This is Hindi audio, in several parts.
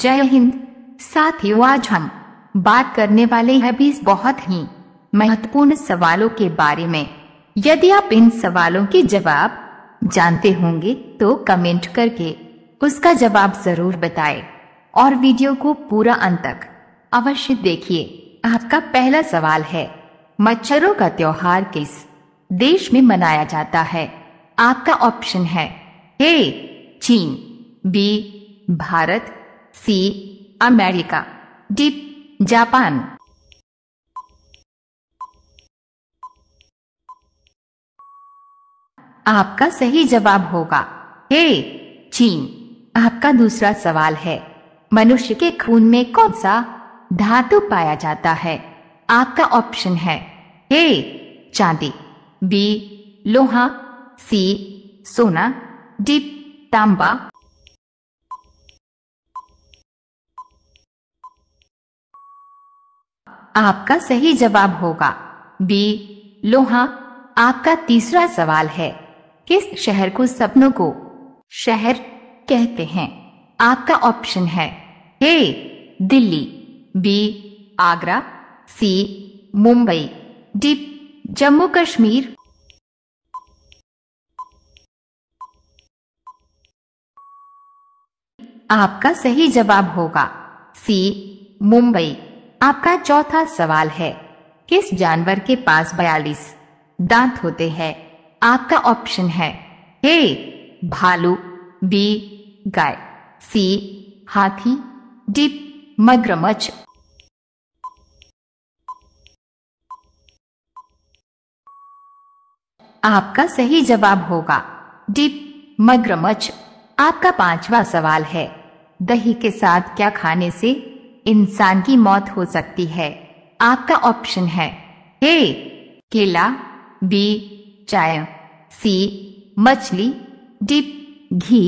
जय हिंद साथियों आज हम बात करने वाले हैं भी बहुत ही महत्वपूर्ण सवालों के बारे में यदि आप इन सवालों के जवाब जानते होंगे तो कमेंट करके उसका जवाब जरूर बताएं और वीडियो को पूरा अंत तक अवश्य देखिए आपका पहला सवाल है मच्छरों का त्योहार किस देश में मनाया जाता है आपका ऑप्शन है ए चीन B Bharat C America D Japan आपका सही जवाब होगा हे चीन आपका दूसरा सवाल है मनुष्य के खून में कौन सा धातु पाया जाता है आपका ऑप्शन है हे चांदी बी लोहा सी सोना डी तांबा आपका सही जवाब होगा बी लोहा आपका तीसरा सवाल है किस शहर को सपनों को शहर कहते हैं आपका ऑप्शन है A Delhi B Agra C Mumbai D Jammu Kashmir आपका सही जवाब होगा सी मुंबई आपका चौथा सवाल है किस जानवर के पास बयालीस दांत होते हैं आपका ऑप्शन है ए भालू बी गाय सी हाथी डी मगरमच्छ आपका सही जवाब होगा डीप मगरमच्छ आपका पांचवा सवाल है दही के साथ क्या खाने से इंसान की मौत हो सकती है आपका ऑप्शन है ए केला बी चाय सी मछली डी घी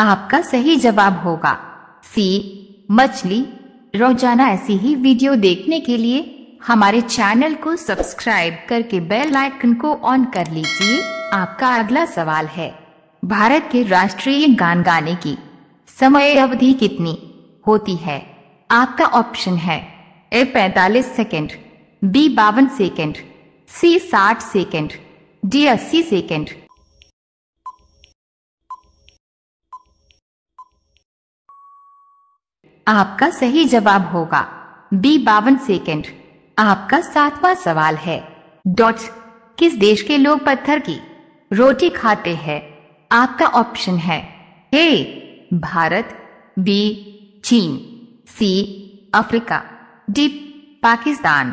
आपका सही जवाब होगा सी मछली रोजाना ऐसी ही वीडियो देखने के लिए हमारे चैनल को सब्सक्राइब करके बेल आइकन को ऑन कर लीजिए आपका अगला सवाल है भारत के राष्ट्रीय गान गाने की समय अवधि कितनी होती है आपका ऑप्शन है ए पैतालीस सेकेंड बी बावन सेकेंड सी साठ सेकेंड डी अस्सी सेकेंड आपका सही जवाब होगा बी बावन सेकेंड आपका सातवां सवाल है डॉट किस देश के लोग पत्थर की रोटी खाते हैं आपका ऑप्शन है ए भारत बी चीन सी अफ्रीका डी पाकिस्तान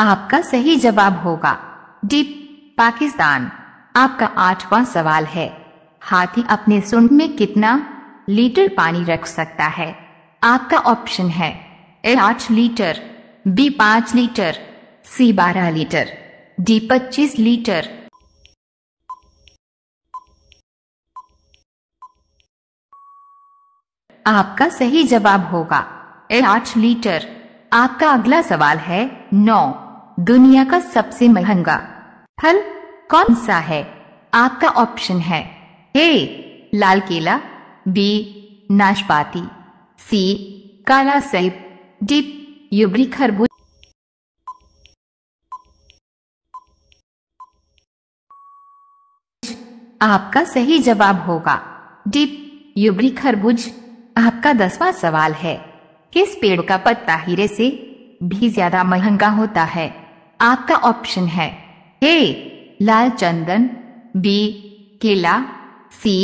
आपका सही जवाब होगा डी पाकिस्तान आपका आठवां सवाल है हाथी अपने सुंड में कितना लीटर पानी रख सकता है आपका ऑप्शन है ए आठ लीटर बी पांच लीटर सी बारह लीटर डी पच्चीस लीटर आपका सही जवाब होगा ए आठ लीटर आपका अगला सवाल है नौ दुनिया का सबसे महंगा फल कौन सा है आपका ऑप्शन है ए लाल केला बी नाशपाती सी काला सेब डी युबरी खरबूज आपका सही जवाब होगा डिप युबरी खरबूज आपका दसवां सवाल है किस पेड़ का पत्ता हीरे से भी ज्यादा महंगा होता है आपका ऑप्शन है ए लाल चंदन बी केला सी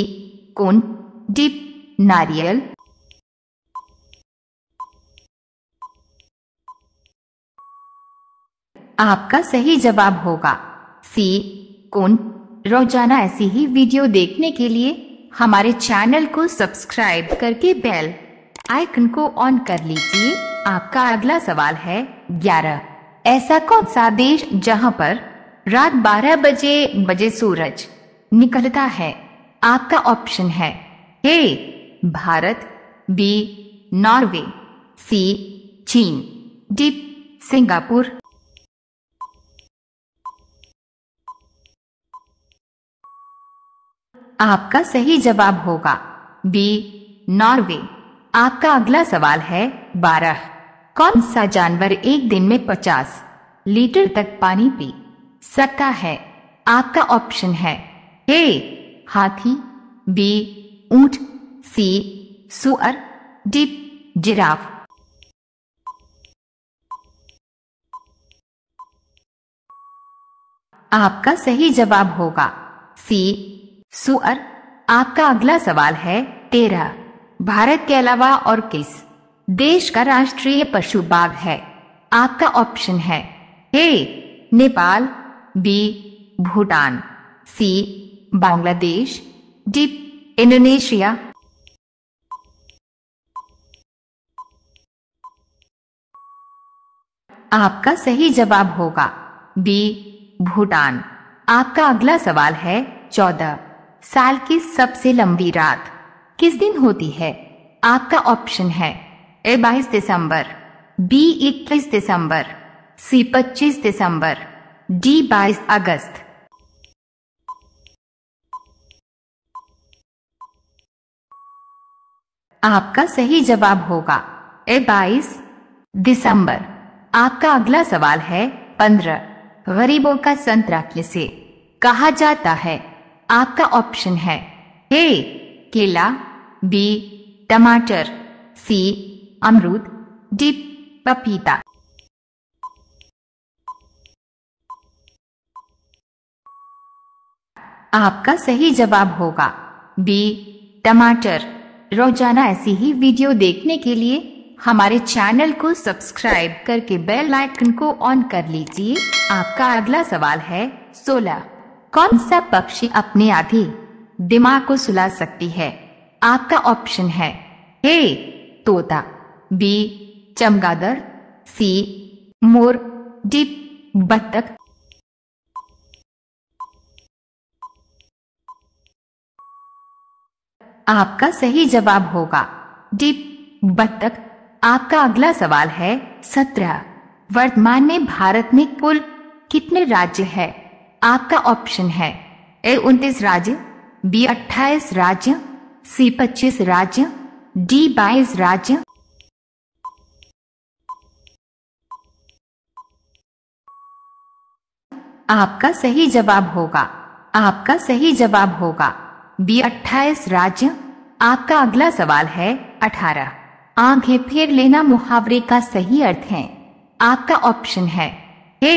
कुन डिप नारियल आपका सही जवाब होगा सी कुन रोजाना ऐसी ही वीडियो देखने के लिए हमारे चैनल को सब्सक्राइब करके बेल आइकन को ऑन कर लीजिए आपका अगला सवाल है ग्यारह ऐसा कौन सा देश जहाँ पर रात 12 बजे बजे सूरज निकलता है आपका ऑप्शन है A Bharat B Norway C चीन डी सिंगापुर आपका सही जवाब होगा बी नॉर्वे आपका अगला सवाल है बारह कौन सा जानवर एक दिन में पचास लीटर तक पानी पी सकता है आपका ऑप्शन है ए हाथी बी ऊंट सी सुअर डी जिराफ आपका सही जवाब होगा सी सुअर आपका अगला सवाल है तेरह भारत के अलावा और किस देश का राष्ट्रीय पशु बाघ है आपका ऑप्शन है A Nepal B Bhutan C Bangladesh D Indonesia आपका सही जवाब होगा बी भूटान आपका अगला सवाल है चौदह साल की सबसे लंबी रात किस दिन होती है आपका ऑप्शन है ए बाईस दिसंबर बी इक्कीस दिसंबर सी पच्चीस दिसंबर डी बाईस अगस्त आपका सही जवाब होगा ए बाईस दिसंबर आपका अगला सवाल है पंद्रह गरीबों का संतरा किसे कहा जाता है आपका ऑप्शन है ए केला बी टमाटर सी अमरूद डी पपीता आपका सही जवाब होगा बी टमाटर रोजाना ऐसी ही वीडियो देखने के लिए हमारे चैनल को सब्सक्राइब करके बेल आइकन को ऑन कर लीजिए आपका अगला सवाल है सोलह कौन सा पक्षी अपने आधी दिमाग को सुला सकती है आपका ऑप्शन है ए तोता बी चमगादड़ सी मोर डी बत्तख आपका सही जवाब होगा डीप बत्तख आपका अगला सवाल है सत्रह वर्तमान में भारत में कुल कितने राज्य हैं? आपका ऑप्शन है ए उन्तीस राज्य बी अट्ठाईस राज्य सी पच्चीस राज्य डी बाईस राज्य आपका सही जवाब होगा आपका सही जवाब होगा बी अट्ठाईस राज्य आपका अगला सवाल है अठारह आंखें फेर लेना मुहावरे का सही अर्थ है आपका ऑप्शन है हे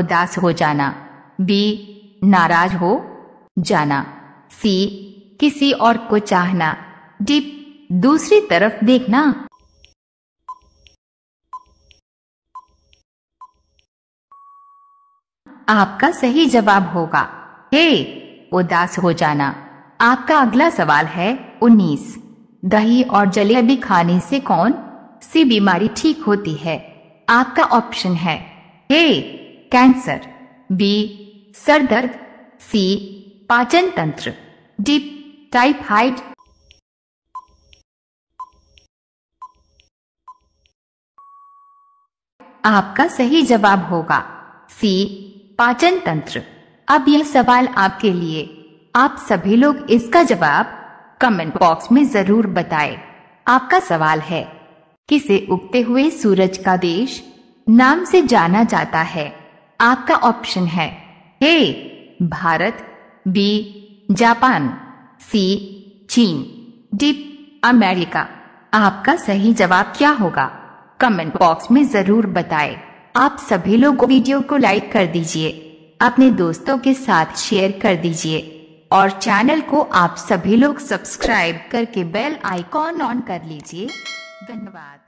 उदास हो जाना बी नाराज हो जाना सी किसी और को चाहना डी दूसरी तरफ देखना आपका सही जवाब होगा हे उदास हो जाना आपका अगला सवाल है 19 दही और जलेबी खाने से कौन सी बीमारी ठीक होती है आपका ऑप्शन है ए कैंसर बी सर दर्द सी पाचन तंत्र डी टाइप हाइट आपका सही जवाब होगा सी पाचन तंत्र अब यह सवाल आपके लिए आप सभी लोग इसका जवाब कमेंट बॉक्स में जरूर बताएं। आपका सवाल है किसे उगते हुए सूरज का देश नाम से जाना जाता है आपका ऑप्शन है A Bharat B Japan C चीन डी अमेरिका आपका सही जवाब क्या होगा कमेंट बॉक्स में जरूर बताएं। आप सभी लोग वीडियो को लाइक कर दीजिए अपने दोस्तों के साथ शेयर कर दीजिए और चैनल को आप सभी लोग सब्सक्राइब करके बेल आइकॉन ऑन कर लीजिए धन्यवाद